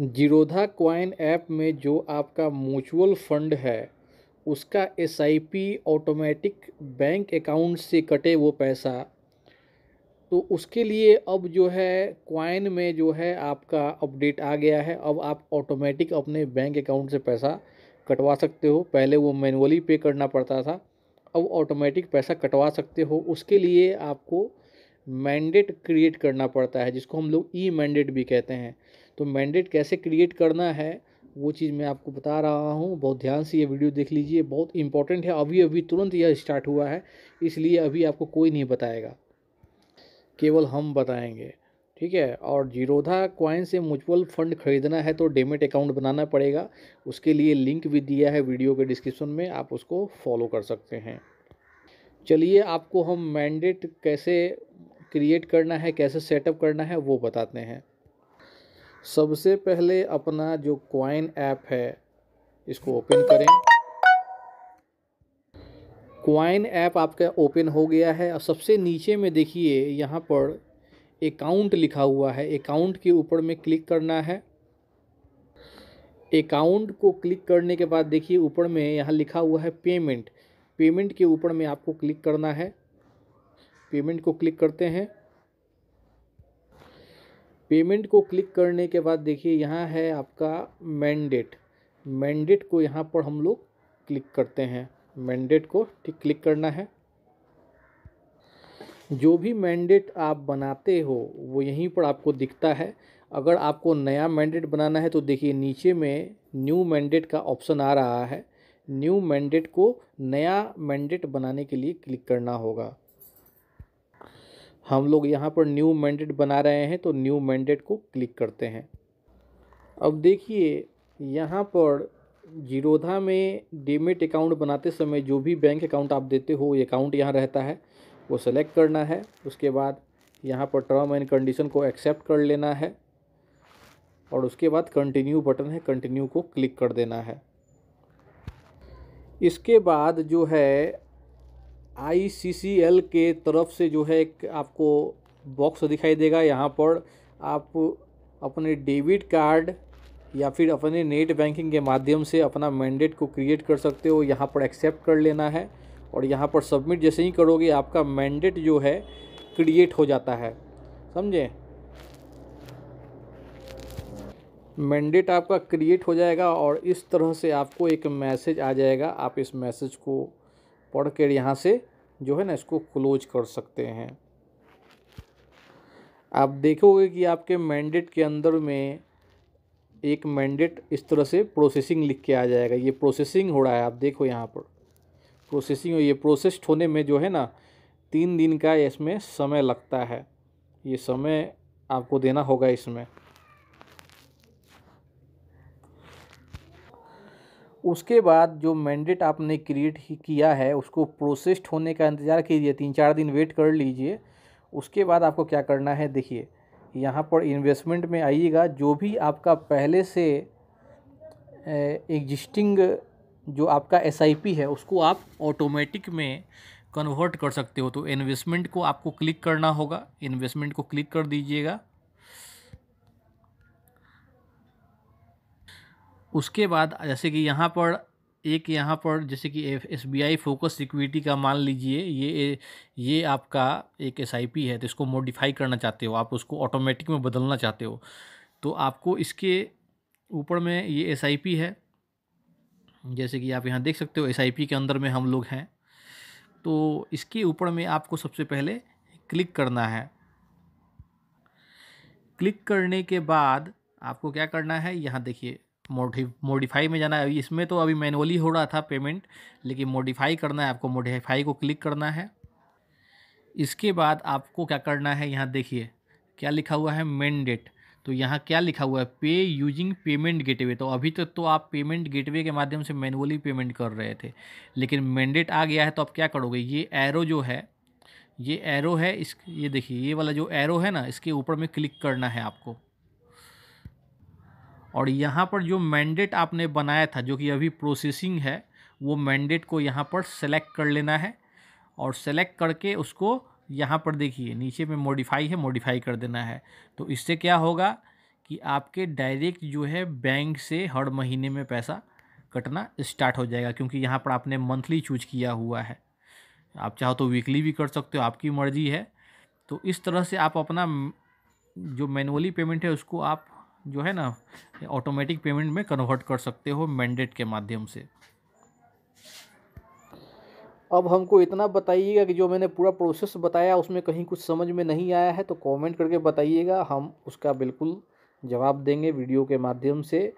Zerodha coin app में जो आपका म्यूचुअल फंड है उसका S I P automatic bank account से कटे वो पैसा तो उसके लिए अब जो है क्वाइन में जो है आपका अपडेट आ गया है अब आप ऑटोमेटिक अपने बैंक अकाउंट से पैसा कटवा सकते हो पहले वो मैनुअली पे करना पड़ता था अब ऑटोमेटिक पैसा कटवा सकते हो उसके लिए आपको मैंडेट क्रिएट करना पड़ता है जिसको हम लोग ई मैंडेट भी कहते हैं तो मैंडेट कैसे क्रिएट करना है वो चीज़ मैं आपको बता रहा हूँ बहुत ध्यान से ये वीडियो देख लीजिए बहुत इंपॉर्टेंट है अभी अभी तुरंत यह स्टार्ट हुआ है इसलिए अभी आपको कोई नहीं बताएगा केवल हम बताएंगे ठीक है और जीरोधा क्वाइन से म्यूचुअल फंड खरीदना है तो डेमेट अकाउंट बनाना पड़ेगा उसके लिए लिंक भी दिया है वीडियो के डिस्क्रिप्शन में आप उसको फॉलो कर सकते हैं चलिए आपको हम मैंडेट कैसे क्रिएट करना है कैसे सेटअप करना है वो बताते हैं सबसे पहले अपना जो क्वाइन ऐप है इसको ओपन करें क्वाइन ऐप आपका ओपन हो गया है और सबसे नीचे में देखिए यहाँ पर अकाउंट लिखा हुआ है अकाउंट के ऊपर में क्लिक करना है अकाउंट को क्लिक करने के बाद देखिए ऊपर में यहाँ लिखा हुआ है पेमेंट पेमेंट के ऊपर में आपको क्लिक करना है पेमेंट को क्लिक करते हैं पेमेंट को क्लिक करने के बाद देखिए यहाँ है आपका मैंडेट मैंडेट को यहाँ पर हम लोग क्लिक करते हैं मैंडेट को ठीक क्लिक करना है जो भी मैंडेट आप बनाते हो वो यहीं पर आपको दिखता है अगर आपको नया मैंडेट बनाना है तो देखिए नीचे में न्यू मैंडेट का ऑप्शन आ रहा है न्यू मैंडेट को नया मैंडेट बनाने के लिए क्लिक करना होगा हम लोग यहाँ पर न्यू मैंडेट बना रहे हैं तो न्यू मैंडेट को क्लिक करते हैं अब देखिए यहाँ पर जीरोधा में डीमेट अकाउंट बनाते समय जो भी बैंक अकाउंट आप देते हो वो अकाउंट यहाँ रहता है वो सेलेक्ट करना है उसके बाद यहाँ पर टर्म एंड कंडीशन को एक्सेप्ट कर लेना है और उसके बाद कंटिन्यू बटन है कंटिन्यू को क्लिक कर देना है इसके बाद जो है आई सी सी एल के तरफ से जो है एक आपको बॉक्स दिखाई देगा यहाँ पर आप अपने डेबिट कार्ड या फिर अपने नेट बैंकिंग के माध्यम से अपना मैंडेट को क्रिएट कर सकते हो यहाँ पर एक्सेप्ट कर लेना है और यहाँ पर सबमिट जैसे ही करोगे आपका मैंडेट जो है क्रिएट हो जाता है समझे मैंडेट आपका क्रिएट हो जाएगा और इस तरह से आपको एक मैसेज आ जाएगा आप इस मैसेज को पढ़ कर यहाँ से जो है ना इसको क्लोज कर सकते हैं आप देखोगे कि आपके मैंडेट के अंदर में एक मैंडेट इस तरह से प्रोसेसिंग लिख के आ जाएगा ये प्रोसेसिंग हो रहा है आप देखो यहाँ पर प्रोसेसिंग ये प्रोसेस्ड होने में जो है ना तीन दिन का इसमें समय लगता है ये समय आपको देना होगा इसमें उसके बाद जो मैंडेट आपने क्रिएट ही किया है उसको प्रोसेस्ड होने का इंतज़ार कीजिए तीन चार दिन वेट कर लीजिए उसके बाद आपको क्या करना है देखिए यहाँ पर इन्वेस्टमेंट में आइएगा जो भी आपका पहले से एग्जिस्टिंग जो आपका एस है उसको आप ऑटोमेटिक में कन्वर्ट कर सकते हो तो इन्वेस्टमेंट को आपको क्लिक करना होगा इन्वेस्टमेंट को क्लिक कर दीजिएगा उसके बाद जैसे कि यहाँ पर एक यहाँ पर जैसे कि S B I focus equity का मान लीजिए ये ये आपका एक एस आई पी है तो इसको मॉडिफाई करना चाहते हो आप उसको ऑटोमेटिक में बदलना चाहते हो तो आपको इसके ऊपर में ये एस आई पी है जैसे कि आप यहाँ देख सकते हो एस आई पी के अंदर में हम लोग हैं तो इसके ऊपर में आपको सबसे पहले क्लिक करना है क्लिक करने के बाद आपको क्या करना है यहाँ देखिए मोडिफाई में जाना है इसमें तो अभी मैनुअली हो रहा था पेमेंट लेकिन मोडिफाई करना है आपको मोडिफाई को क्लिक करना है इसके बाद आपको क्या करना है यहाँ देखिए क्या लिखा हुआ है मेन डेट तो यहाँ क्या लिखा हुआ है पे यूजिंग पेमेंट गेटवे तो अभी तक तो, तो आप पेमेंट गेटवे के माध्यम से मैनुअली पेमेंट कर रहे थे लेकिन मैंडेट आ गया है तो आप क्या करोगे ये एरो जो है ये एरो है इस ये देखिए ये वाला जो एरो है ना इसके ऊपर में क्लिक करना है आपको और यहाँ पर जो मैंडेट आपने बनाया था जो कि अभी प्रोसेसिंग है वो मैंडेट को यहाँ पर सेलेक्ट कर लेना है और सेलेक्ट करके उसको यहाँ पर देखिए नीचे में मॉडिफाई है मॉडिफाई कर देना है तो इससे क्या होगा कि आपके डायरेक्ट जो है बैंक से हर महीने में पैसा कटना स्टार्ट हो जाएगा क्योंकि यहाँ पर आपने मंथली चूज किया हुआ है आप चाहो तो वीकली भी कर सकते हो आपकी मर्ज़ी है तो इस तरह से आप अपना जो मैनुअली पेमेंट है उसको आप जो है ना ऑटोमेटिक पेमेंट में कन्वर्ट कर सकते हो मैंडेट के माध्यम से अब हमको इतना बताइएगा कि जो मैंने पूरा प्रोसेस बताया उसमें कहीं कुछ समझ में नहीं आया है तो कमेंट करके बताइएगा हम उसका बिल्कुल जवाब देंगे वीडियो के माध्यम से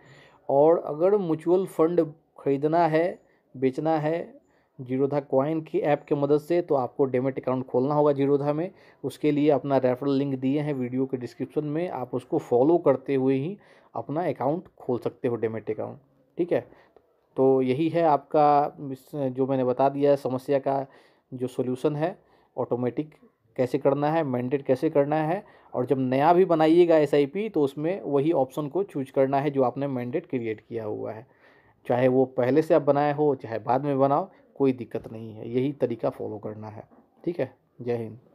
और अगर म्यूचुअल फंड खरीदना है बेचना है जीरोधा कॉइन की ऐप के मदद से तो आपको डेमेट अकाउंट खोलना होगा जीरोधा में उसके लिए अपना रेफरल लिंक दिए हैं वीडियो के डिस्क्रिप्शन में आप उसको फॉलो करते हुए ही अपना अकाउंट खोल सकते हो डेमेट अकाउंट ठीक है तो यही है आपका जो मैंने बता दिया है समस्या का जो सोल्यूसन है ऑटोमेटिक कैसे करना है मैंडेट कैसे करना है और जब नया भी बनाइएगा एस तो उसमें वही ऑप्शन को चूज करना है जो आपने मैंडेट क्रिएट किया हुआ है चाहे वो पहले से आप बनाए हो चाहे बाद में बनाओ कोई दिक्कत नहीं है यही तरीका फॉलो करना है ठीक है जय हिंद